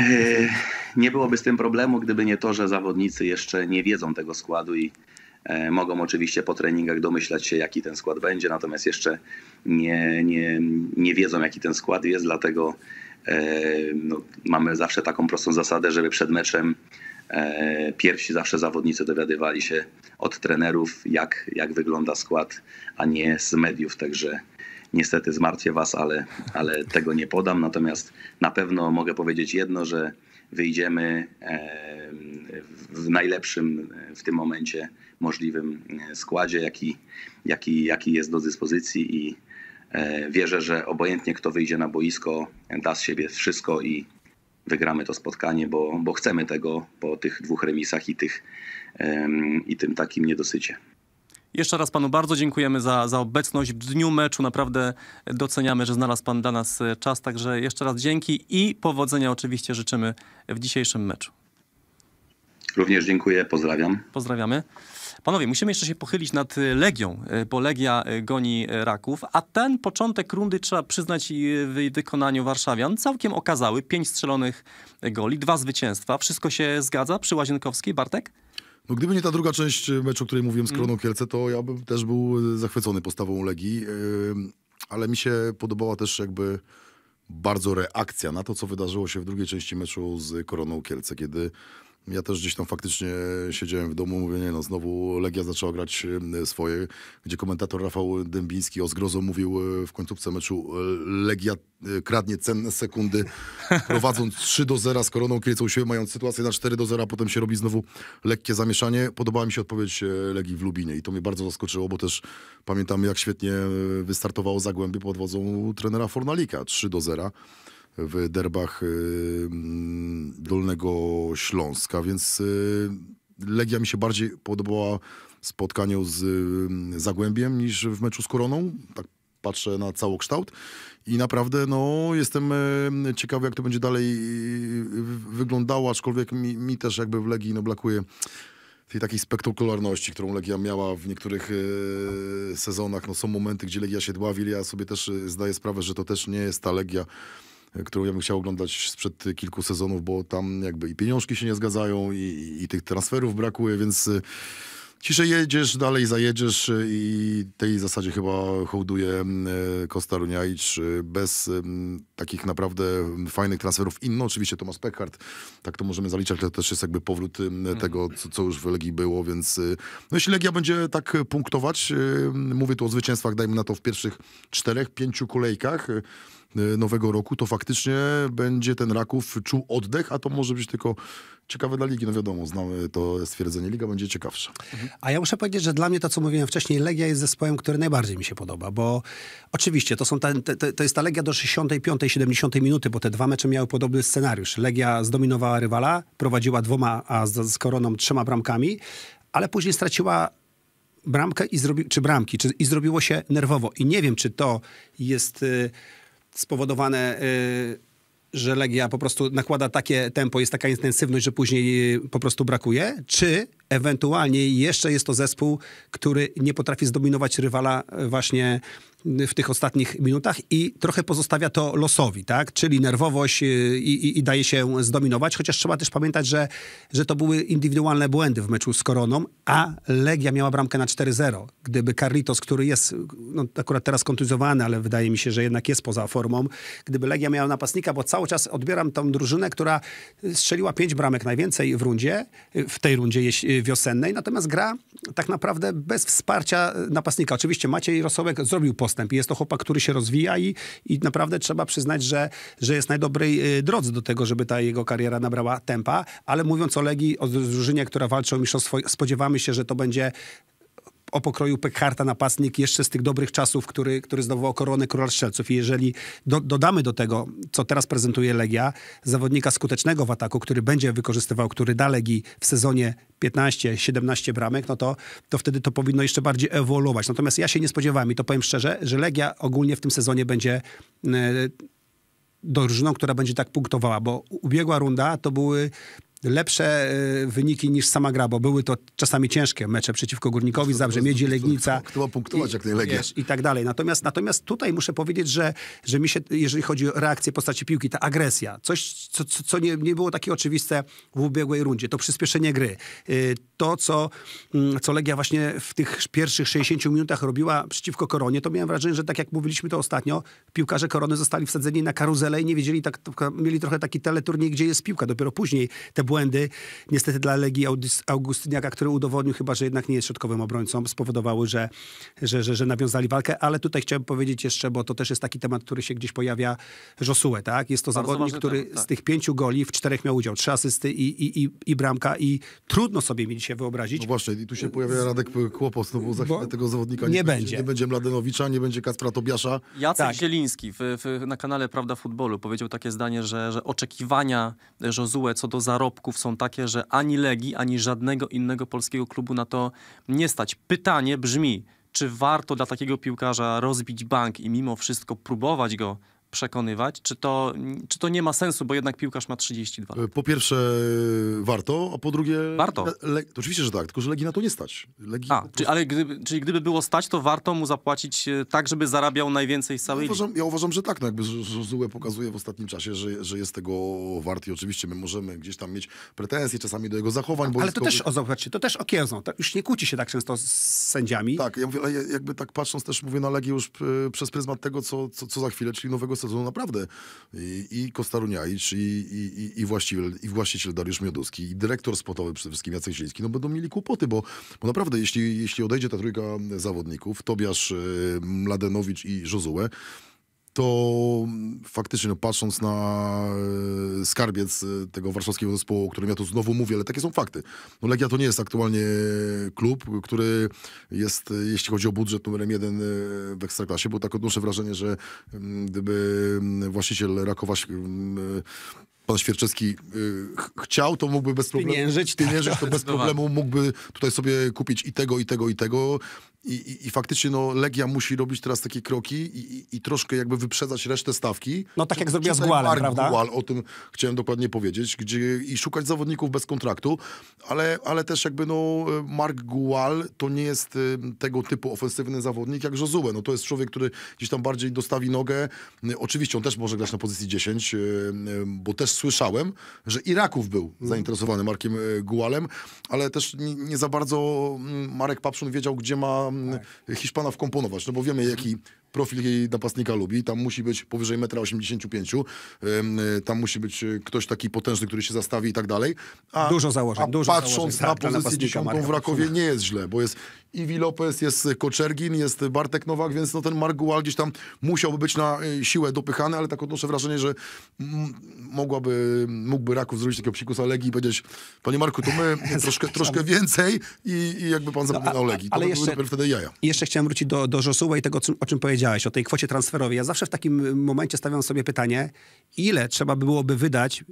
E, nie byłoby z tym problemu, gdyby nie to, że zawodnicy jeszcze nie wiedzą tego składu i e, mogą oczywiście po treningach domyślać się, jaki ten skład będzie, natomiast jeszcze nie, nie, nie wiedzą, jaki ten skład jest, dlatego e, no, mamy zawsze taką prostą zasadę, żeby przed meczem pierwsi zawsze zawodnicy dowiadywali się od trenerów, jak, jak wygląda skład, a nie z mediów, także Niestety zmartwię Was, ale, ale tego nie podam. Natomiast na pewno mogę powiedzieć jedno, że wyjdziemy e, w najlepszym e, w tym momencie możliwym e, składzie, jaki, jaki, jaki jest do dyspozycji i wierzę, że obojętnie kto wyjdzie na boisko, da z siebie wszystko i wygramy to spotkanie, bo, bo chcemy tego po tych dwóch remisach i, tych, i tym takim niedosycie. Jeszcze raz panu bardzo dziękujemy za, za obecność w dniu meczu. Naprawdę doceniamy, że znalazł pan dla nas e, czas. Także jeszcze raz dzięki i powodzenia oczywiście życzymy w dzisiejszym meczu. Również dziękuję, pozdrawiam. Pozdrawiamy. Panowie, musimy jeszcze się pochylić nad e, Legią, e, bo Legia goni Raków, a ten początek rundy trzeba przyznać w wykonaniu warszawian całkiem okazały. Pięć strzelonych goli, dwa zwycięstwa. Wszystko się zgadza przy Łazienkowskiej, Bartek? No gdyby nie ta druga część y, meczu, o której mówiłem z mm. Kroną Kielce, to ja bym też był y, zachwycony postawą Legii, y, ale mi się podobała też jakby bardzo reakcja na to, co wydarzyło się w drugiej części meczu z Koroną Kielce, kiedy ja też gdzieś tam faktycznie siedziałem w domu, mówię, nie no, znowu Legia zaczęła grać e, swoje, gdzie komentator Rafał Dębiński o zgrozą mówił e, w końcówce meczu e, Legia kradnie cenne sekundy, prowadząc 3 do 0 z Koroną Kielcą się, mając sytuację na 4 do 0, a potem się robi znowu lekkie zamieszanie. Podobała mi się odpowiedź Legii w Lubinie i to mnie bardzo zaskoczyło, bo też pamiętam jak świetnie wystartowało Zagłębie pod wodzą trenera Fornalika, 3 do 0 w derbach y, mm, Dolnego Śląska, więc y, Legia mi się bardziej podobała w spotkaniu z y, Zagłębiem niż w meczu z Koroną. Tak patrzę na całokształt i naprawdę no, jestem ciekawy, jak to będzie dalej wyglądało, aczkolwiek mi, mi też jakby w Legii no, brakuje tej takiej spektakularności, którą Legia miała w niektórych sezonach. No, są momenty, gdzie Legia się dławi, ja sobie też zdaję sprawę, że to też nie jest ta Legia, którą ja bym chciał oglądać sprzed kilku sezonów, bo tam jakby i pieniążki się nie zgadzają, i, i tych transferów brakuje, więc y, ciszej jedziesz, dalej zajedziesz y, i tej zasadzie chyba hołduje Kosta y, Runiajcz bez takich naprawdę fajnych transferów. Inno oczywiście Tomasz Peckhardt, tak to możemy zaliczać, ale to też jest jakby powrót mhm. tego, co, już w Legii było, więc no jeśli Legia będzie tak punktować, mówię tu o zwycięstwach, dajmy na to w pierwszych czterech, pięciu kolejkach, E, nowego roku, to faktycznie będzie ten Raków czuł oddech, a to może być tylko ciekawe dla Ligi. No wiadomo, znamy to stwierdzenie. Liga będzie ciekawsza. A ja muszę powiedzieć, że dla mnie to, co mówiłem wcześniej, Legia jest zespołem, który najbardziej mi się podoba, bo oczywiście to, są ta, to, to jest ta Legia do 65, 70 minuty, bo te dwa mecze miały podobny scenariusz. Legia zdominowała rywala, prowadziła dwoma, a z, z Koroną trzema bramkami, ale później straciła bramkę i zrobi, czy bramki, czy, i zrobiło się nerwowo. I nie wiem, czy to jest... Y, spowodowane, y, że Legia po prostu nakłada takie tempo, jest taka intensywność, że później y, po prostu brakuje? Czy Ewentualnie jeszcze jest to zespół, który nie potrafi zdominować rywala e, właśnie e, w tych ostatnich minutach i trochę pozostawia to losowi, tak? Czyli nerwowość e, i, i, i, daje się zdominować, chociaż trzeba też pamiętać, że, że to były indywidualne błędy w meczu z Koroną, a Legia miała bramkę na 4-0. Gdyby Carlitos, który jest no, akurat teraz kontuzjowany, ale wydaje mi się, że jednak jest poza formą, gdyby Legia miała napastnika, bo cały czas odbieram tą drużynę, która strzeliła 5 bramek najwięcej w rundzie, w tej rundzie, wiosennej, natomiast gra tak naprawdę bez wsparcia napastnika. Oczywiście Maciej Rosołek zrobił postęp i jest to chłopak, który się rozwija i, i naprawdę trzeba przyznać, że, że jest na dobrej y, drodze do tego, żeby ta jego kariera nabrała tempa, ale mówiąc o Legii, o drużynie, która walczy o mistrzostwo, spodziewamy się, że to będzie o pokroju Pekharta napastnik jeszcze z tych dobrych czasów, który, który o koronę króla strzelców. I jeżeli do, dodamy do tego, co teraz prezentuje Legia, zawodnika skutecznego w ataku, który będzie wykorzystywał, który da Legii w sezonie 15-17 bramek, no to, to wtedy to powinno jeszcze bardziej ewoluować. Natomiast ja się nie spodziewałem i to powiem szczerze, że Legia ogólnie w tym sezonie będzie... Yy, drużyną, która będzie tak punktowała, bo ubiegła runda to były lepsze y, wyniki niż sama gra, bo były to czasami ciężkie mecze przeciwko Górnikowi, Zabrze Miedzi, Legnica. Kto punktować jak najlepiej. I tak dalej. Natomiast, natomiast tutaj muszę powiedzieć, że, że mi się, jeżeli chodzi o reakcję postaci piłki, ta agresja, coś, co, co, nie, nie było takie oczywiste w ubiegłej rundzie, to przyspieszenie gry, y, to, co, mm, co Legia właśnie w tych pierwszych 60 minutach robiła przeciwko Koronie, to miałem wrażenie, że tak jak mówiliśmy to ostatnio, piłkarze Korony zostali wsadzeni na karuzelę i nie wiedzieli, tak, mieli trochę taki teleturniej, gdzie jest piłka. Dopiero później te błędy, niestety dla Legii Augustyniaka, który udowodnił chyba, że jednak nie jest środkowym obrońcą, spowodowały, że, że, że, że nawiązali walkę. Ale tutaj chciałem powiedzieć jeszcze, bo to też jest taki temat, który się gdzieś pojawia, Josue, tak? Jest to Bardzo zawodnik, który tak. z tych pięciu goli w czterech miał udział. Trzy asysty i, i, i, i bramka i trudno sobie mi dzisiaj wyobrazić. No właśnie, i tu się pojawia Radek Kłopot, no bo za chwilę bo tego zawodnika nie, nie będzie. Nie będzie Mladenowicza, nie będzie Kaspra Tobiasza. Jacek tak. Zieliński w, w, na kanale Prawda Futbolu powiedział takie zdanie, że, że oczekiwania Josue co do zarobku zarobków są takie, że ani Legi, ani żadnego innego polskiego klubu na to nie stać. Pytanie brzmi, czy warto dla takiego piłkarza rozbić bank i mimo wszystko próbować go przekonywać? Czy to, czy to nie ma sensu, bo jednak piłkarz ma 32 e, Po pierwsze e, warto, a po drugie... Warto. Le, oczywiście, że tak, tylko że Legii na to nie stać. Legi a, prostu... czyli, ale gdyby, czyli gdyby było stać, to warto mu zapłacić e, tak, żeby zarabiał najwięcej z całej ja uważam, ja uważam że tak, no jakby Zuzue pokazuje w ostatnim czasie, że, że jest tego wart i oczywiście my możemy gdzieś tam mieć pretensje czasami do jego zachowań. bo ale to też, o, zobaczcie, to też okiełzną, tak? już nie kłóci się tak często z sędziami. Tak, ja mówię, jakby tak patrząc też mówię na Legi już przez pryzmat tego, co, co, co za chwilę, czyli nowego sezonu naprawdę i, i Kostaruniajcz, i, i, i, właściciel, i właściciel Dariusz Mioduski, i dyrektor sportowy przede wszystkim Jacek Zieliński, no będą mieli kłopoty, bo, bo naprawdę, jeśli, jeśli odejdzie ta trójka zawodników, Tobiasz, e, Mladenowicz i Jozue, to mm, faktycznie, no, patrząc na e, skarbiec e, tego warszawskiego zespołu, o którym ja tu znowu mówię, ale takie są fakty. No, Legia to nie jest aktualnie klub, który jest, e, jeśli chodzi o budżet, numerem jeden w Ekstraklasie, bo tak odnoszę wrażenie, że mm, gdyby mm, właściciel Rakowa pan Świerczewski y, chciał, to mógłby bez problemu... Pieniężyć. Tak. Pieniężyć, to bez problemu mógłby tutaj sobie kupić i tego, i tego, i tego. I, i, I, faktycznie no, Legia musi robić teraz takie kroki i, i troszkę jakby wyprzedzać resztę stawki. No tak Czy, jak zrobiła z Gualem, prawda? Gual, o tym chciałem dokładnie powiedzieć, gdzie i szukać zawodników bez kontraktu, ale, ale też jakby no, Mark Gual to nie jest tego typu ofensywny zawodnik jak Josue. No to jest człowiek, który gdzieś tam bardziej dostawi nogę. Oczywiście on też może grać na pozycji 10, bo też też słyszałem, że Iraków był mm. zainteresowany Markiem e, Gualem, ale też nie, za bardzo mm, Marek Papszun wiedział, gdzie ma mm, tak. Hiszpana wkomponować, no bo wiemy, jaki mhm. profil jej napastnika lubi. Tam musi być powyżej 1,85 m. E, tam musi być e, ktoś taki potężny, który się zastawi i tak dalej. A, dużo założeń. A dużo patrząc założeń, na tak, pozycję dziesiątą w Rakowie nie jest źle, bo jest Iwi Lopez, jest Koczergin, jest Bartek Nowak, więc no ten Margual gdzieś tam musiałby być na e, siłę dopychany, ale tak odnoszę wrażenie, że mogłaby, mógłby Raków zrobić takiego psikusa Legii i powiedzieć, panie Marku, to my troszkę, troszkę więcej i, i jakby pan no, zapomniał o Legii. To ale jeszcze, były wtedy jaja. Jeszcze chciałem wrócić do, do i tego, o czym powiedziałeś, o tej kwocie transferowej. Ja zawsze w takim momencie stawiam sobie pytanie, ile trzeba by byłoby wydać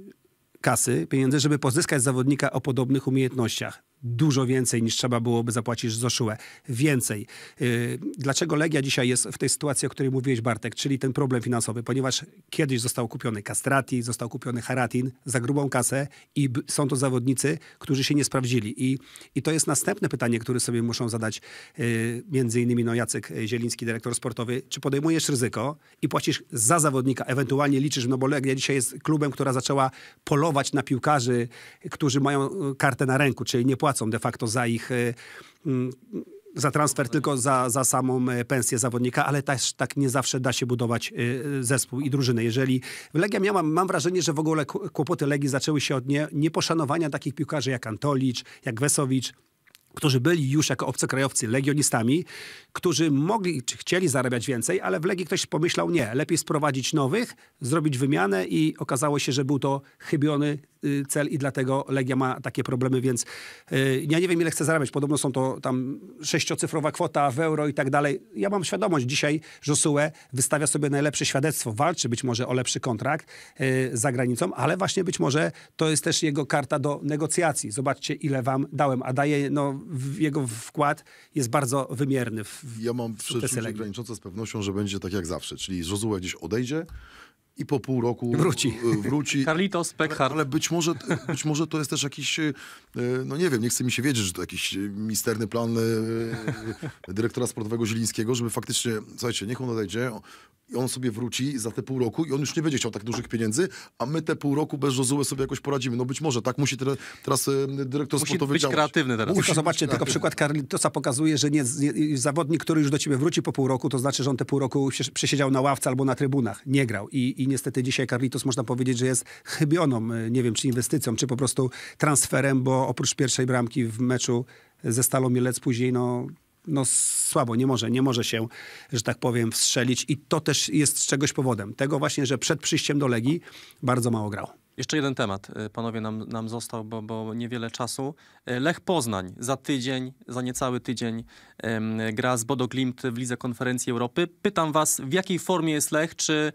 kasy, pieniędzy, żeby pozyskać zawodnika o podobnych umiejętnościach dużo więcej niż trzeba byłoby zapłacić Zoszułę. Więcej. Y, dlaczego Legia dzisiaj jest w tej sytuacji, o której mówiłeś Bartek, czyli ten problem finansowy? Ponieważ kiedyś został kupiony Castrati, został kupiony Haratin za grubą kasę i są to zawodnicy, którzy się nie sprawdzili. I, i to jest następne pytanie, które sobie muszą zadać y, między innymi no Jacek Zieliński, dyrektor sportowy. Czy podejmujesz ryzyko i płacisz za zawodnika, ewentualnie liczysz, no bo Legia dzisiaj jest klubem, która zaczęła polować na piłkarzy, którzy mają y, kartę na ręku, czyli nie płacą płacą de facto za ich y, mm, za transfer, tylko za, za samą y, pensję zawodnika, ale też tak nie zawsze da się budować y, zespół i drużynę. Jeżeli Legia miała, mam wrażenie, że w ogóle kłopoty Legii zaczęły się od nie, nieposzanowania takich piłkarzy jak Antolicz, jak Wesowicz, którzy byli już jako obcokrajowcy legionistami, którzy mogli czy chcieli zarabiać więcej, ale w Legii ktoś pomyślał, nie, lepiej sprowadzić nowych, zrobić wymianę i okazało się, że był to chybiony Y, cel i dlatego Legia ma takie problemy, więc y, ja nie wiem ile chce zarabiać. Podobno są to tam sześciocyfrowa kwota w euro i tak dalej. Ja mam świadomość dzisiaj, że Sue wystawia sobie najlepsze świadectwo, walczy być może o lepszy kontrakt y, za granicą, ale właśnie być może to jest też jego karta do negocjacji. Zobaczcie ile wam dałem, a daje, no jego wkład jest bardzo wymierny. W ja mam przeczucie graniczące z pewnością, że będzie tak jak zawsze, czyli Josue gdzieś odejdzie, i po pół roku wróci. E, wróci. Carlitos, Peckhardt. Ale, ale, być, może, być może to jest też jakiś, e, no nie wiem, nie chce mi się wiedzieć, że to jakiś misterny plan e, dyrektora sportowego Zielińskiego, żeby faktycznie, słuchajcie, niech on odejdzie, i on sobie wróci za te pół roku i on już nie będzie chciał tak dużych pieniędzy, a my te pół roku bez rozułę sobie jakoś poradzimy. No być może tak musi teraz, teraz dyrektor musi sportowy być działać. kreatywny teraz. Musi, no tylko zobaczcie, tylko przykład Carlitosa pokazuje, że nie, nie, zawodnik, który już do ciebie wróci po pół roku, to znaczy, że on te pół roku przesiedział na ławce albo na trybunach, nie grał i, i niestety dzisiaj Carlitos można powiedzieć, że jest chybioną, e, nie wiem czy inwestycją, czy po prostu transferem, bo oprócz pierwszej bramki w meczu ze Stalą Mielec później no, no słabo, nie może, nie może się, że tak powiem, wstrzelić i to też jest czegoś powodem. Tego właśnie, że przed przyjściem do Legii bardzo mało grał. Jeszcze jeden temat, e, panowie, nam, nam został, bo, bo niewiele czasu. E, Lech Poznań za tydzień, za niecały tydzień gra z Bodo Glimt w Lidze Konferencji Europy. Pytam was, w jakiej formie jest Lech, czy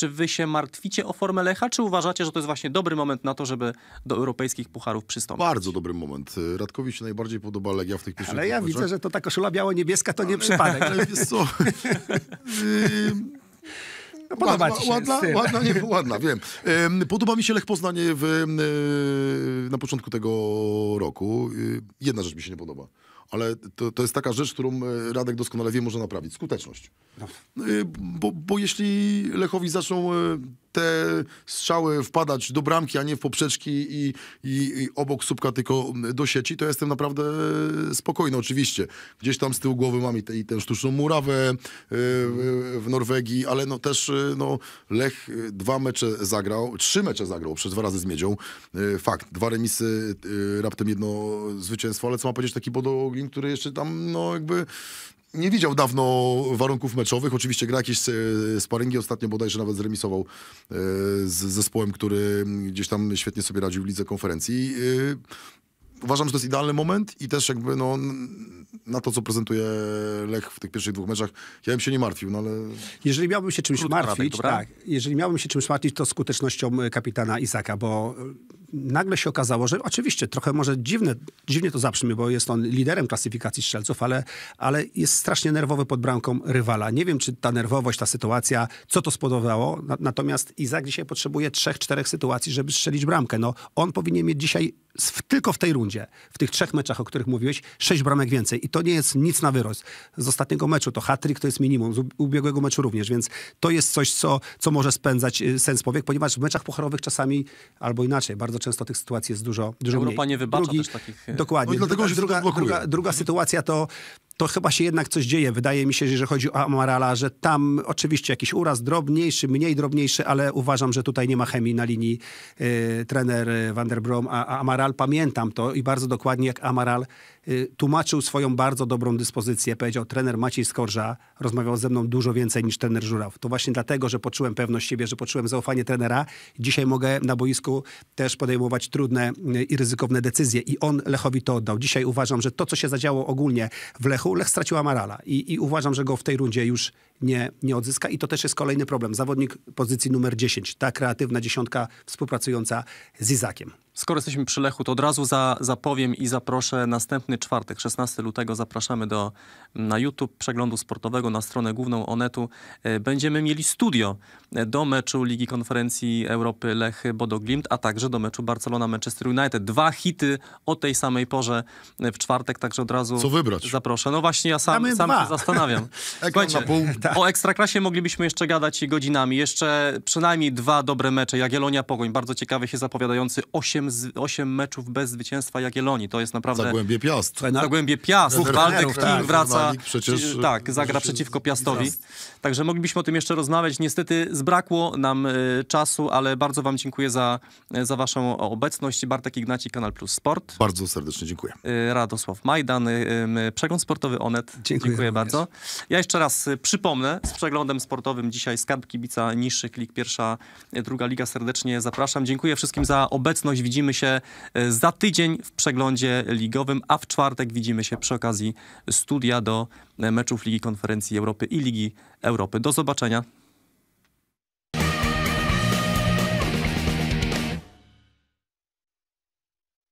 czy wy się martwicie o formę Lecha, czy uważacie, że to jest właśnie dobry moment na to, żeby do europejskich pucharów przystąpić? Bardzo dobry moment. Radkowi się najbardziej podoba Legia w tych pierwszych Ale ja widzę, że to ta koszula biało-niebieska to nie przypadek. Ale wiesz co... No, ładna, się ładna, ładna, nie, ładna, wiem. Podoba mi się Lech Poznanie w, e, na początku tego roku. Y, jedna rzecz mi się nie podoba ale to, to jest taka rzecz, którą e, Radek doskonale wie, może naprawić. Skuteczność. No. E, bo, bo jeśli Lechowi zaczną e, te strzały wpadać do bramki, a nie w poprzeczki i, i, i obok słupka tylko do sieci, to jestem naprawdę spokojny oczywiście. Gdzieś tam z tyłu głowy mam i, te, i tę sztuczną murawę e, w Norwegii, ale no też e, no, Lech e, dwa mecze zagrał, trzy mecze zagrał, przez dwa razy z Miedzią. Fakt, dwa remisy, raptem jedno zwycięstwo, ale co ma powiedzieć taki Bodo który jeszcze tam no jakby nie widział dawno warunków meczowych. Oczywiście gra jakieś e, sparingi. Ostatnio bodajże nawet zremisował e, z zespołem, który gdzieś tam świetnie sobie radził w lidze konferencji. E, uważam, że to jest idealny moment i też jakby no, na to, co prezentuje Lech w tych pierwszych dwóch meczach, ja bym się nie martwił, no ale... Jeżeli miałbym się czymś martwić, tak, jeżeli miałbym się czymś martwić, to skutecznością kapitana Isaka, bo nagle się okazało, że oczywiście trochę może dziwne, dziwnie to zabrzmi, bo jest on liderem klasyfikacji strzelców, ale, ale jest strasznie nerwowy pod bramką rywala. Nie wiem, czy ta nerwowość, ta sytuacja, co to spowodowało. Natomiast Izak dzisiaj potrzebuje trzech, czterech sytuacji, żeby strzelić bramkę. No, on powinien mieć dzisiaj w, tylko w tej rundzie, w tych trzech meczach, o których mówiłeś, sześć bramek więcej. I to nie jest nic na wyrost. Z ostatniego meczu to hat-trick to jest minimum, z ubiegłego meczu również, więc to jest coś, co, co może spędzać y, sens powiek, ponieważ w meczach pucharowych czasami, albo inaczej, bardzo często tych sytuacji jest dużo, dużo Europa mniej. nie wybacza Drugi, też takich... E, dokładnie. No, dlatego druga, druga, tak druga, druga sytuacja to to chyba się jednak coś dzieje. Wydaje mi się, że jeżeli chodzi o Amarala, że tam oczywiście jakiś uraz drobniejszy, mniej drobniejszy, ale uważam, że tutaj nie ma chemii na linii y, trener y, Van der Brom, a, a, Amaral, pamiętam to i bardzo dokładnie jak Amaral y, tłumaczył swoją bardzo dobrą dyspozycję. Powiedział, trener Maciej Skorża rozmawiał ze mną dużo więcej niż trener Żuraw. To właśnie dlatego, że poczułem pewność siebie, że poczułem zaufanie trenera. Dzisiaj mogę na boisku też podejmować trudne y, i ryzykowne decyzje i on Lechowi to oddał. Dzisiaj uważam, że to, co się zadziało ogólnie w Lechu, Lech straciła Marala i, i uważam, że go w tej rundzie już nie, nie odzyska. I to też jest kolejny problem. Zawodnik pozycji numer 10, ta kreatywna dziesiątka współpracująca z Izakiem. Skoro jesteśmy przy Lechu, to od razu za, zapowiem i zaproszę następny czwartek, 16 lutego. Zapraszamy do, mm, na YouTube przeglądu sportowego, na stronę główną Onetu. E, będziemy mieli studio e, do meczu Ligi Konferencji Europy Lech Bodoglimt, a także do meczu Barcelona-Manchester United. Dwa hity o tej samej porze e, w czwartek, także od razu Co wybrać? zaproszę. No właśnie, ja sam, sam się zastanawiam. tak, na o Ekstraklasie moglibyśmy jeszcze gadać godzinami. Jeszcze przynajmniej dwa dobre mecze. Jagiellonia Pogoń, bardzo ciekawy się zapowiadający. Osiem, z, osiem meczów bez zwycięstwa Jagiellonii. To jest naprawdę... Zagłębie Piast. Zagłębie Piast. Waldek King tak, wraca. Przecież... Tak, e, zagra przeciwko Piastowi. Także moglibyśmy o tym jeszcze rozmawiać. Niestety zbrakło nam y, czasu, ale bardzo wam dziękuję za, e, za waszą obecność. Bartek Ignaci, Kanal Plus Sport. Bardzo serdecznie dziękuję. Y, Radosław Majdan, y, Przegląd Sportowy Onet. Dziękuję, dziękuję bardzo. Ja jeszcze raz przypomnę, przypomnę, z przeglądem sportowym dzisiaj Skarb Kibica, niższy klik, pierwsza, e, druga liga. Serdecznie zapraszam. Dziękuję wszystkim za obecność. Widzimy się e, za tydzień w przeglądzie ligowym, a w czwartek widzimy się przy okazji studia do e, meczów Ligi Konferencji Europy i Ligi Europy. Do zobaczenia.